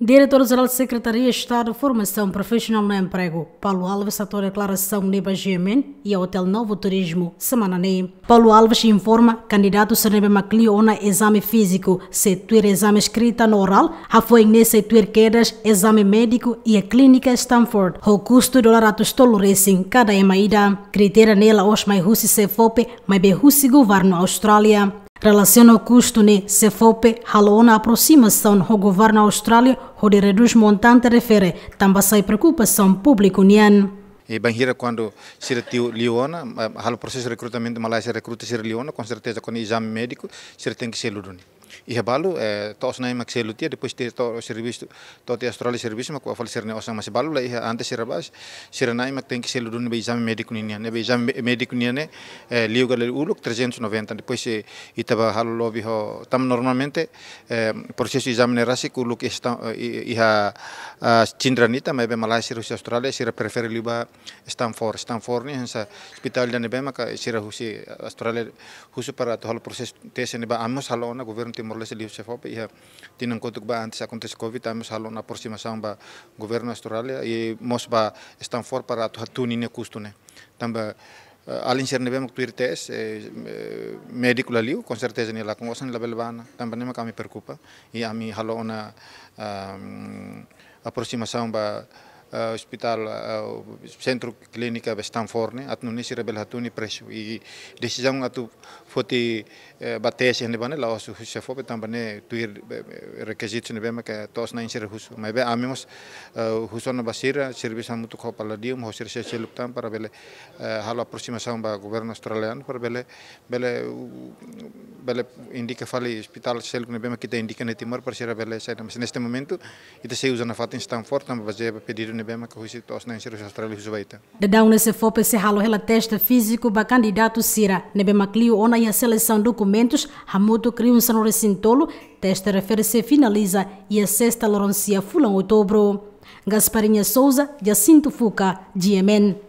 Diretor-geral da Secretaria de Estado de Formação Profissional no Emprego, Paulo Alves, atua declaração Neba Gemen e ao Hotel Novo Turismo, semana Semanane. Paulo Alves informa candidato Senebe na exame físico, se setuir exame escrita no oral, a foi nesse tuir quedas, exame médico e a clínica Stanford. O custo do larato stolo racing, cada emaida. critera nela os mai russi mais bem berrussi governo Austrália. Relaciona o custo de CFOP halona aproximação do governo austrália, onde reduz montante refere, também sai preocupação pública nian. E banheira quando se tio Leona, eh, o processo de recrutamento Malásia recruta Sierra Leona, com certeza com exame médico, se tem que ser luduni. Είχε πάλι το όσο να είμαι αξιολουτία, που είστε το σερβίστο, το ότι αστρολή σερβίστο, που αφού σερνε όσο μα πάλι, αλλά είχε άντε σερβά, σερνά είμαι την ξελουδούν με ζάμι με δικουνίνια. Με ζάμι με δικουνίνια, λίγο καλή ούλο, τρεζέντσου νοβέντα, που είστε η τεβα χάλο λόβι, τα νορμαμέντε, προσέσου ζάμι νερά, κουλού και είχα τσιντρανίτα, με μαλάει σε ρωσία αστρολή, σε ρεπερφέρει λίγο στανφόρ, στανφόρ, σε σπιτάλια νεμπέμα, σε ρεχούσι αστρολή, χούσι παρά το άλλο προσέσου, τέσσε νεμπά, άμμο σαλόνα, γουβέρν Timor-Leste lixo se fope ia tinha um conto que ba antes acontece covid também se halou na próxima samba governo Austrália e mos ba estão for para tu tu nine custo né também além ser nebem que tuir tes médico lá liu com certeza nela com vocês nela belvana também nem me preocupa e, e a mim halou na a próxima samba uh, spital uh, centro clínica Bestanforne at nuni si rebel hatuni pres i decision atu foti uh, batese ne bane la os se fo betan bane tuir requisito ne bema ke tos na insir husu mai be amimos uh, husona basira servisa mutu ko paladium ho sir se cheluktan para bele uh, halo aproxima sa ba governo australiano para bele bele bele indica fali spital selk ne bema kita indica ne timor para sira bele sa neste momento ita se usa na fatin Stanford tamba baze pedir Dadão se fope se halo ela testa físico para candidato Sira, nebe clio ona ia seleção documentos, hamuto crio um sanore sintolo, testa refere-se finaliza e a sexta Laurencia fula em outubro. Gasparinha Souza, Jacinto Fuca, GMN.